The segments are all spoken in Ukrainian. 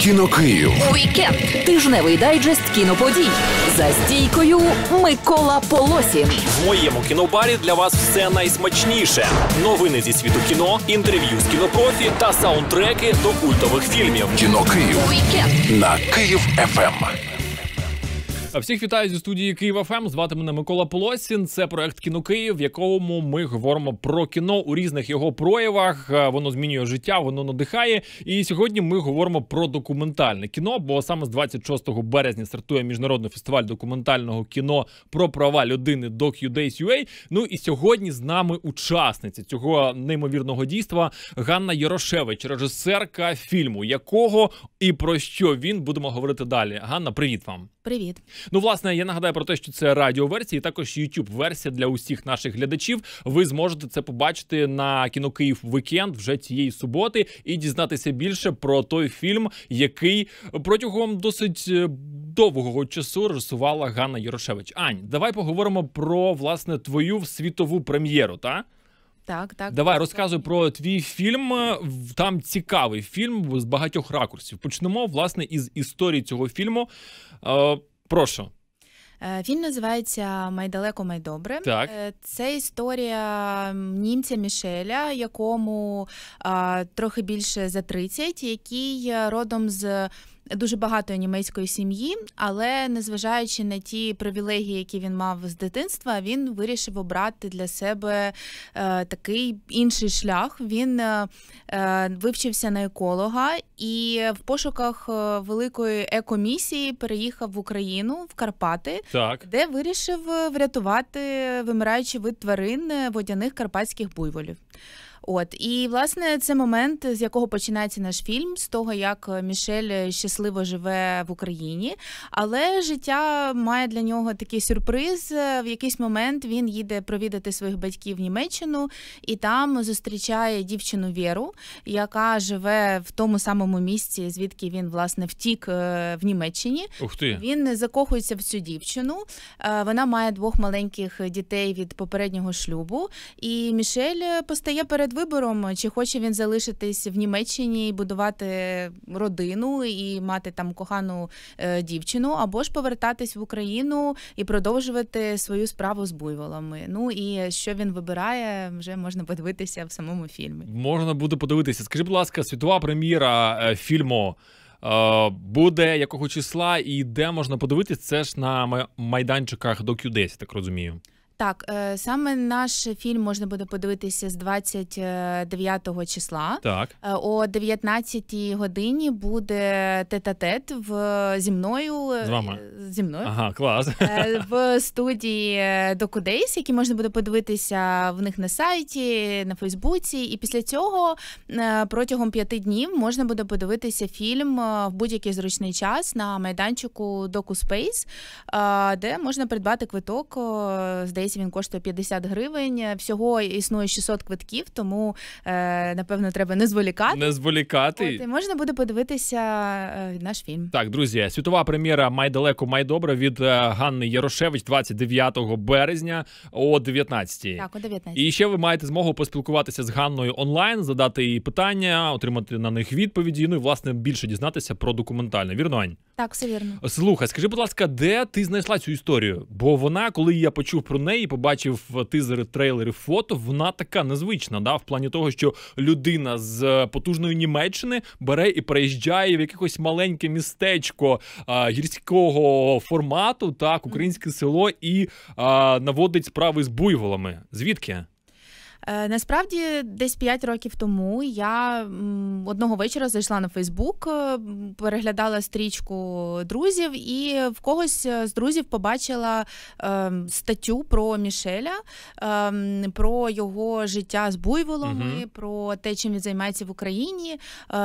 Кіно Київ. Вікенд. Тижневий дайджест кіноподій. За стійкою Микола Полосін. В моєму кінобарі для вас все найсмачніше. Новини зі світу кіно, інтерв'ю з кінопрофі та саундтреки до культових фільмів. Кіно Київ. На Київ ФМ. Всіх вітаю зі студії Києва ФМ. Ем. Звати мене Микола Полосін. Це проект «Кіно Київ», в якому ми говоримо про кіно у різних його проявах. Е, воно змінює життя, воно надихає. І сьогодні ми говоримо про документальне кіно. Бо саме з 26 березня стартує міжнародний фестиваль документального кіно про права людини DocuDays UA. Ну і сьогодні з нами учасниця цього неймовірного дійства Ганна Ярошевич, режисерка фільму, якого і про що він будемо говорити далі. Ганна, привіт вам. Привіт, ну власне. Я нагадаю про те, що це радіоверсія, і також youtube версія для усіх наших глядачів. Ви зможете це побачити на кіно Київ Вікенд вже цієї суботи і дізнатися більше про той фільм, який протягом досить е, довгого часу рисувала Ганна Єрошевич. Ань, давай поговоримо про власне твою світову прем'єру. та? так, так. Давай розказуй про твій фільм. Там цікавий фільм з багатьох ракурсів. Почнемо власне із історії цього фільму. Е, прошу. Він е, називається Майдалеко, Майдобре. Так. Е, це історія німця Мішеля, якому а, е, трохи більше за 30, який родом з дуже багатої німецької сім'ї, але незважаючи на ті привілегії, які він мав з дитинства, він вирішив обрати для себе е, такий інший шлях. Він е, е вивчився на еколога і в пошуках е, великої екомісії переїхав в Україну в Карпати, так. де вирішив е, врятувати вимираючий вид тварин водяних карпатських буйволів. От і власне це момент, з якого починається наш фільм, з того як е, Мішель е, щасливо живе в Україні, але життя має для нього такий сюрприз. Е, в якийсь момент він їде провідати своїх батьків в Німеччину і там зустрічає дівчину Вєру, яка живе в тому самому місці, звідки він власне втік в Німеччині. Ух ти. Він закохується в цю дівчину. Вона має двох маленьких дітей від попереднього шлюбу, і Мішель постає перед перед вибором, чи хоче він залишитись в Німеччині і будувати родину і мати там кохану е, дівчину, або ж повертатись в Україну і продовжувати свою справу з буйволами. Ну і що він вибирає, вже можна подивитися в самому фільмі. Можна буде подивитися. Скажи, будь ласка, світова прем'єра е, фільму. Е, буде якого числа і де можна подивитись? Це ж на майданчиках до Q10, так розумію. Так, е, саме наш фільм можна буде подивитися з 29 числа. Так. Е, о 19 годині буде тет-а-тет в зі мною. З е, вами. Зі мною. Ага, клас. В студії Докудейс, які можна буде подивитися в них на сайті, на Фейсбуці. І після цього протягом п'яти днів можна буде подивитися фільм в будь-який зручний час на майданчику DocuSpace, де можна придбати квиток, здається, здається, він коштує 50 гривень. Всього існує 600 квитків, тому е, напевно треба не зволікати. Не зволікати. От, і можна буде подивитися е, наш фільм. Так, друзі, світова прем'єра Май далеко, май добре від е, Ганни Ярошевич 29 березня о 19. Так, о 19. І ще ви маєте змогу поспілкуватися з Ганною онлайн, задати їй питання, отримати на них відповіді. Ну і власне більше дізнатися про документальне. Вірно, Ань? Так, все вірно. Слухай, скажи, будь ласка, де ти знайшла цю історію? Бо вона, коли я почув про неї людей і побачив тизери, трейлери, фото. Вона така незвична, да, в плані того, що людина з е, потужної Німеччини бере і переїжджає в якесь маленьке містечко а, гірського формату, так, українське село, і а, наводить справи з буйволами. Звідки? Е, насправді, десь 5 років тому я одного вечора зайшла на Фейсбук, е, переглядала стрічку друзів, і в когось е, з друзів побачила ем, статтю про Мішеля, ем, про його життя з буйволами, угу. про те, чим він займається в Україні.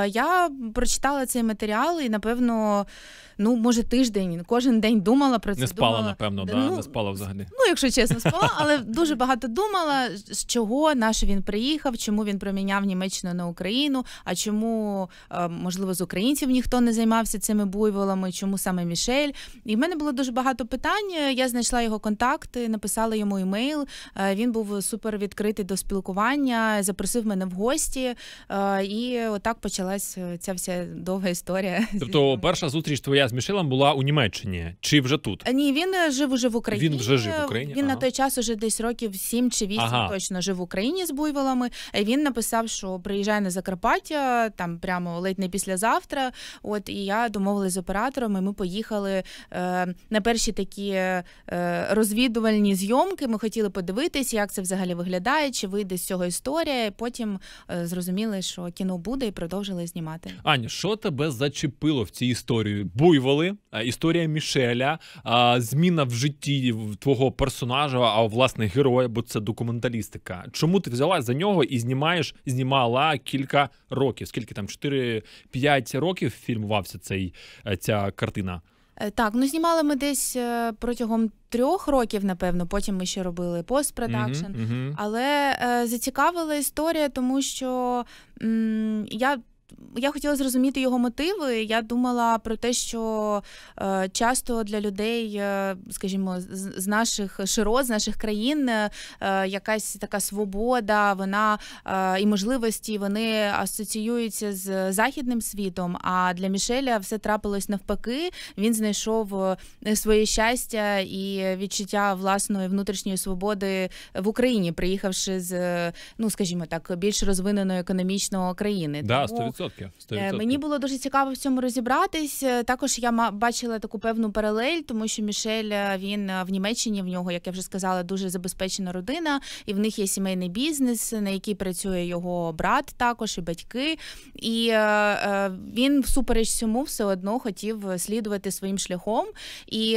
Я прочитала цей матеріал і, напевно, ну, може, тиждень, кожен день думала про це. Не спала, думала, напевно, да? ну, не спала взагалі. Ну, якщо чесно, спала, але дуже багато думала, з чого. АТО, він приїхав, чому він проміняв Німеччину на Україну, а чому, е, можливо, з українців ніхто не займався цими буйволами, чому саме Мішель. І в мене було дуже багато питань. Я знайшла його контакти, написала йому імейл. Е, він був супер відкритий до спілкування, запросив мене в гості, е, і отак почалась ця вся довга історія. Тобто, перша зустріч твоя з Мішелем була у Німеччині чи вже тут? Ні, він жив уже в Україні. Він вже жив в Україні. Він ага. на той час уже десь років сім чи вісім ага. точно жив в Україні. Україні з буйволами. Він написав, що приїжджає на Закарпаття там прямо ледь не післязавтра. От і я домовилася з операторами. Ми поїхали е, на перші такі е, розвідувальні зйомки. Ми хотіли подивитися, як це взагалі виглядає, чи вийде з цього історія. потім е, зрозуміли, що кіно буде, і продовжили знімати. Аня, що тебе зачепило в цій історії? Буйволи, е, історія Мішеля, зміна в житті твого персонажа, а власне героя, бо це документалістика чому ти взяла за нього і знімаєш, знімала кілька років? Скільки там 4-5 років фільмувався цей е, ця картина? Е, так, ну знімали ми десь е, протягом трьох років, напевно. Потім ми ще робили постпродакшн. Uh-huh, Але е, зацікавила історія, тому що м, я я хотіла зрозуміти його мотиви. Я думала про те, що е, часто для людей, е, скажімо, з, з наших широт, з наших країн е, якась така свобода, вона е, і можливості вони асоціюються з західним світом. А для Мішеля все трапилось навпаки. Він знайшов е, своє щастя і відчуття власної внутрішньої свободи в Україні, приїхавши з, ну скажімо так, більш розвиненої економічно країни. Да, Тому... 100%. 100%. Е, мені було дуже цікаво в цьому розібратись. Е, також я бачила таку певну паралель, тому що Мішель е, він в Німеччині в нього, як я вже сказала, дуже забезпечена родина, і в них є сімейний бізнес, на який працює його брат, також і батьки. І він всупереч цьому все одно хотів слідувати своїм шляхом. І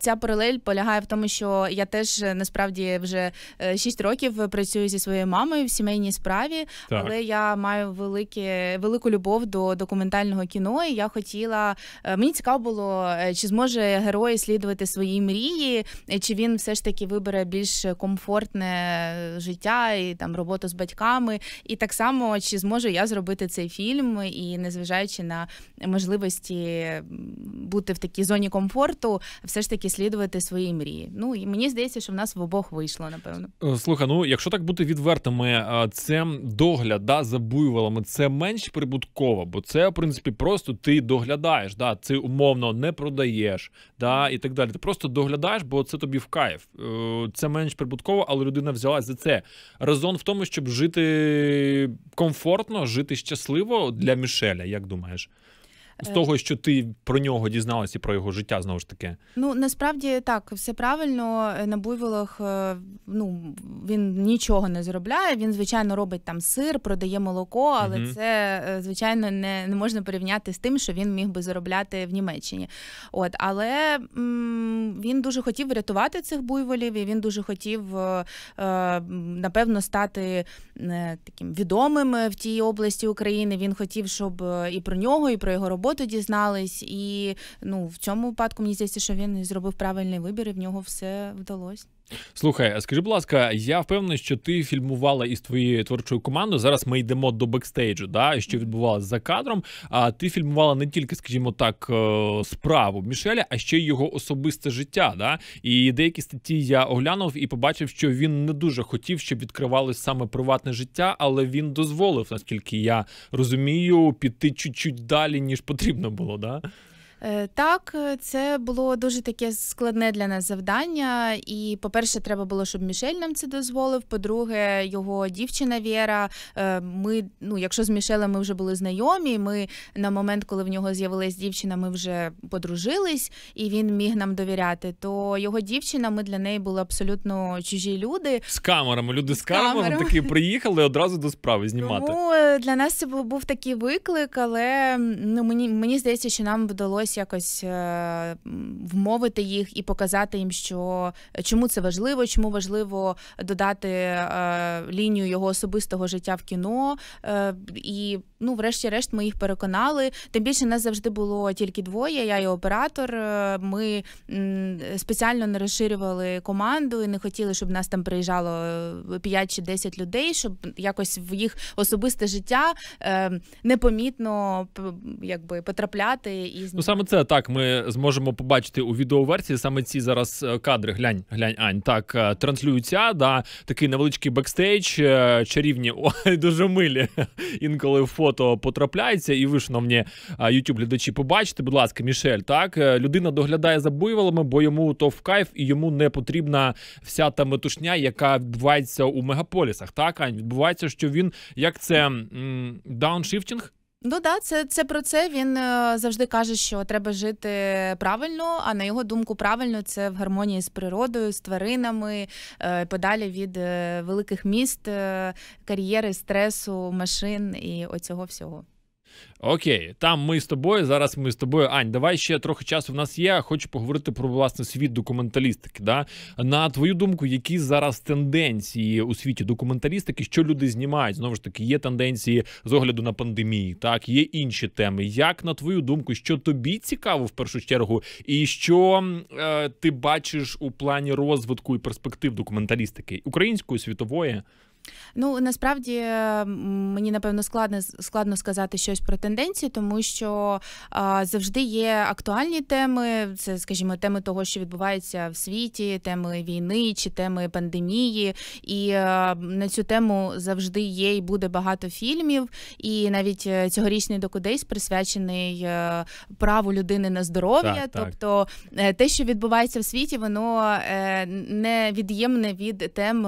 ця паралель полягає в тому, що я теж насправді вже 6 років працюю зі своєю мамою в сімейній справі, так. але я маю велике велику любов до документального кіно. і Я хотіла е, мені цікаво було, е, чи зможе герой слідувати свої мрії, е, чи він все ж таки вибере більш комфортне життя і там роботу з батьками. І так само чи зможу я зробити цей фільм, і незважаючи на можливості бути в такій зоні комфорту, все ж таки слідувати свої мрії. Ну і мені здається, що в нас в обох вийшло, напевно. Слухай, ну якщо так бути відвертими, це догляд да, за буйволами, це менш прибуткова, бо це, в принципі, просто ти доглядаєш, да, ти умовно не продаєш да, і так далі. Ти просто доглядаєш, бо це тобі в кайф. Е, це менш прибутково, але людина взялась за це. Разон в тому, щоб жити комфортно, жити щасливо для Мішеля, як думаєш? Е, з того, що ти про нього дізналася і про його життя, знову ж таки. Ну насправді так, все правильно. Е, на буйволах е, ну він нічого не заробляє. Він звичайно робить там сир, продає молоко, але угу. це звичайно не, не можна порівняти з тим, що він міг би заробляти в Німеччині. От але м- він дуже хотів врятувати цих буйволів, і він дуже хотів е- напевно стати е- таким відомим в тій області України. Він хотів, щоб і про нього, і про його роботу роботу дізнались, і ну в цьому випадку мені здається, що він зробив правильний вибір, і в нього все вдалося. Слухай, скажи, будь ласка, я впевнений, що ти фільмувала із твоєю творчою командою. Зараз ми йдемо до бекстейджу, да, що відбувалося за кадром. А ти фільмувала не тільки, скажімо так, е, справу Мішеля, а ще й його особисте життя. Да? І деякі статті я оглянув і побачив, що він не дуже хотів, щоб відкривалось саме приватне життя, але він дозволив, наскільки я розумію, піти чуть-чуть далі ніж потрібно було. Да? Е, так, це було дуже таке складне для нас завдання. І, по-перше, треба було, щоб Мішель нам це дозволив. По-друге, його дівчина Віра. Е, ми, ну, якщо з Мішелем ми вже були знайомі, ми на момент, коли в нього з'явилась дівчина, ми вже подружились, і він міг нам довіряти. То його дівчина, ми для неї були абсолютно чужі люди. З камерами люди з, з камерами, камерами такі приїхали одразу до справи знімати. Ну для нас це був такий виклик, але ну мені мені здається, що нам вдалося намагатись якось е, вмовити їх і показати їм, що чому це важливо, чому важливо додати е, лінію його особистого життя в кіно е, і ну, врешті-решт, ми їх переконали. Тим більше нас завжди було тільки двоє. Я і оператор. Е, ми спеціально не розширювали команду і не хотіли, щоб нас там приїжджало 5 е, чи 10 людей, щоб якось в їх особисте життя е, непомітно якби потрапляти і ну саме це так. Ми зможемо побачити у відеоверсії саме ці зараз кадри. Глянь, глянь, ань так транслюються. Да, такий невеличкий бекстейдж, чарівні ой, дуже милі інколи фото фото потрапляється, і ви, ж шановні youtube глядачі побачите, будь ласка, Мішель, так е, людина доглядає за буйволами, бо йому то в кайф і йому не потрібна вся та метушня, яка відбувається у мегаполісах. Так, Ань, відбувається, що він як це дауншифтінг. Ну да, це це про це. Він е, завжди каже, що треба жити правильно. А на його думку, правильно це в гармонії з природою, з тваринами, е, подалі від е, великих міст, кар'єри, стресу, машин і оцього всього. Окей, там ми з тобою. Зараз ми з тобою. Ань, давай ще трохи часу в нас є. Хочу поговорити про власне світ документалістики. Да? На твою думку, які зараз тенденції у світі документалістики, що люди знімають? Знову ж таки, є тенденції з огляду на пандемію, так є інші теми. Як на твою думку, що тобі цікаво в першу чергу, і що е, ти бачиш у плані розвитку і перспектив документалістики української світової? Ну насправді мені напевно складно складно сказати щось про тенденції, тому що а, завжди є актуальні теми. Це, скажімо, теми того, що відбувається в світі, теми війни чи теми пандемії. І а, е, на цю тему завжди є і буде багато фільмів. І навіть е, цьогорічний докудейс присвячений е, праву людини на здоров'я. Так, тобто так. те, що відбувається в світі, воно невід'ємне від тем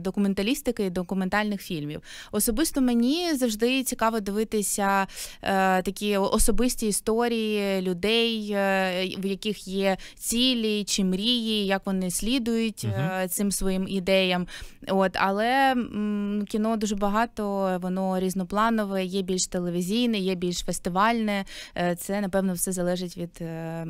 документалістики документальних фільмів. Особисто мені завжди цікаво дивитися е, такі особисті історії людей, е, в яких є цілі чи мрії, як вони слідують е, цим своїм ідеям. От але м, кіно дуже багато, воно різнопланове, є більш телевізійне, є більш фестивальне. Е, це напевно все залежить від. Е,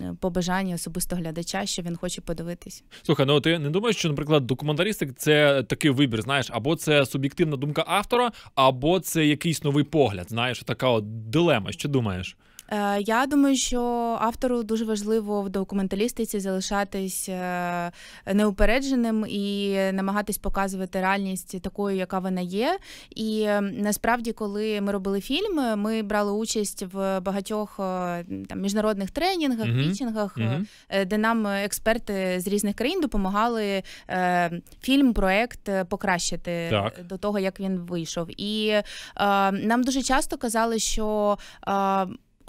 Е, побажання особисто глядача, що він хоче подивитись. Слухай, ну ти не думаєш, що, наприклад, документалістик це такий вибір, знаєш, або це суб'єктивна думка автора, або це якийсь новий погляд. Знаєш, така от дилема. Що думаєш? Е, я думаю, що автору дуже важливо в документалістиці залишатись е, неупередженим і намагатись показувати реальність такою, яка вона є. І насправді, коли ми робили фільм, ми брали участь в багатьох е, там міжнародних тренінгах, вічингах, uh-huh. uh-huh. де нам експерти з різних країн допомагали фільм, проект покращити так. до того, як він вийшов. І нам дуже часто казали, що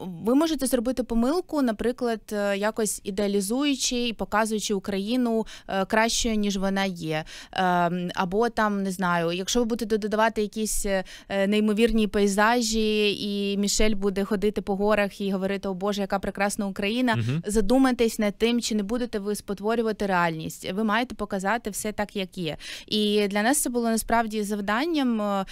ви можете зробити помилку, наприклад, е, якось ідеалізуючи і показуючи Україну е, кращою ніж вона є. Ем, або там не знаю, якщо ви будете додавати якісь е, неймовірні пейзажі, і Мішель буде ходити по горах і говорити, о Боже, яка прекрасна Україна. Угу. Задумайтесь над тим, чи не будете ви спотворювати реальність. Ви маєте показати все так, як є. І для нас це було насправді завданням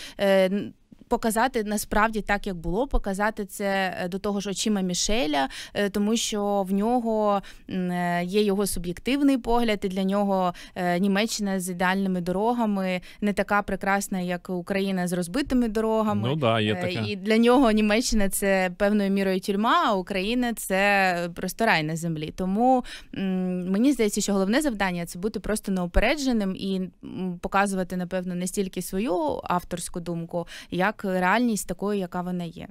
показати насправді так, як було, показати це е, до того ж очима Мішеля, е, тому що в нього е, є його суб'єктивний погляд, і для нього Німеччина з ідеальними дорогами не така прекрасна, як Україна з розбитими дорогами. Ну да, є таке. і для нього Німеччина це певною мірою тюрма, а Україна це просто рай на землі. Тому мені здається, що головне завдання це бути просто неупередженим і показувати, напевно, не стільки свою авторську думку, як як е, реальність такою, яка вона є.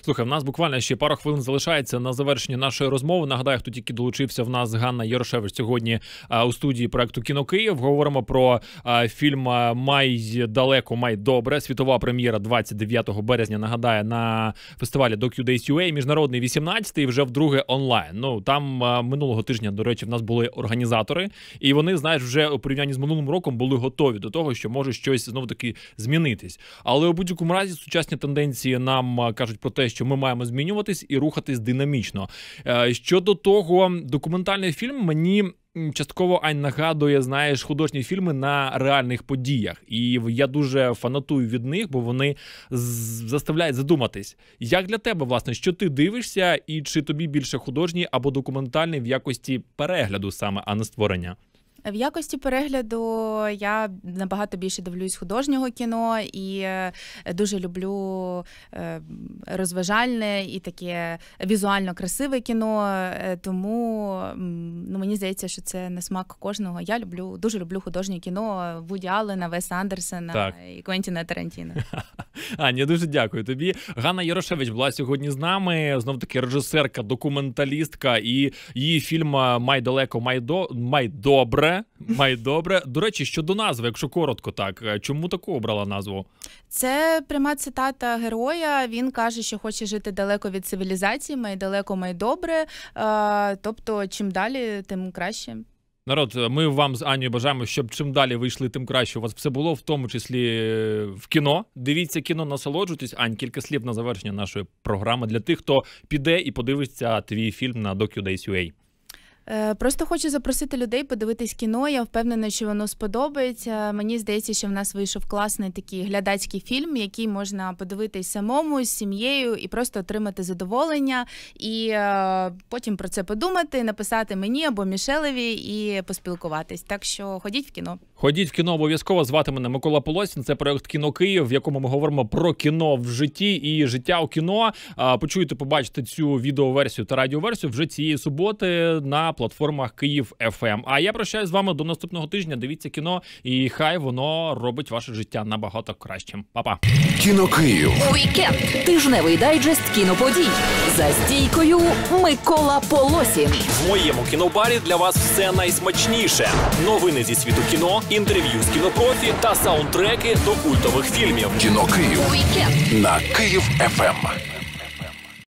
Слухай, в нас буквально ще пару хвилин залишається на завершення нашої розмови. Нагадаю, хто тільки долучився в нас Ганна Ярошевич сьогодні у студії проекту Кіно Київ. Говоримо про фільм Май далеко, май добре. Світова прем'єра 29 березня. Нагадаю, на фестивалі DocuDays UA, міжнародний 18-й вже вдруге онлайн. Ну там минулого тижня, до речі, в нас були організатори, і вони знаєш, вже у порівнянні з минулим роком були готові до того, що може щось знов таки змінитись. Але у будь-якому разі сучасні тенденції нам кажуть про те, що ми маємо змінюватись і рухатись динамічно. Е, щодо того, документальний фільм мені. Частково Ань нагадує, знаєш, художні фільми на реальних подіях, і я дуже фанатую від них, бо вони заставляють задуматись, як для тебе, власне, що ти дивишся, і чи тобі більше художні або документальні в якості перегляду саме, а не створення. В якості перегляду я набагато більше дивлюсь художнього кіно і е, дуже люблю е, розважальне і таке візуально красиве кіно. Е, тому ну, мені здається, що це на смак кожного. Я люблю дуже люблю художнє кіно Вуді Аллена, Веса Андерсена так. і Квентіна Тарантіна. Аня, дуже дякую тобі. Ганна Ярошевич була сьогодні з нами. Знов таки режисерка, документалістка і її фільм Май далеко, май, до... май добре добре, май добре. До речі, щодо назви, якщо коротко, так е, чому таку обрала назву? Це пряма цитата героя. Він каже, що хоче жити далеко від цивілізації, май далеко, май добре. Е, тобто, чим далі, тим краще. Народ, ми вам з Анією бажаємо, щоб чим далі ви йшли, тим краще у вас все було, в тому числі е, в кіно. Дивіться кіно, насолоджуйтесь. Ань, кілька слів на завершення нашої програми для тих, хто піде і подивиться твій фільм на DocuDays.ua. Е, просто хочу запросити людей подивитись кіно. Я впевнена, що воно сподобається. Мені здається, що в нас вийшов класний такий глядацький фільм, який можна подивитись самому з сім'єю і просто отримати задоволення, і е, потім про це подумати, написати мені або Мішелеві і поспілкуватись. Так що ходіть в кіно. Ходіть в кіно обов'язково. Звати мене Микола Полосін. Це проект кіно Київ, в якому ми говоримо про кіно в житті і життя у кіно. Почуєте, побачите цю відеоверсію та радіоверсію вже цієї суботи на платформах Київ ФМ. Ем». А я прощаюсь з вами до наступного тижня. Дивіться кіно, і хай воно робить ваше життя набагато кращим. Па-па. Кіно Київ Уікенд. тижневий дайджест кіноподій за стійкою Микола Полосін. В моєму кінобарі для вас все найсмачніше. Новини зі світу кіно інтерв'ю з кінопрофі та саундтреки до культових фільмів. Кіно Київ на Київ ФМ.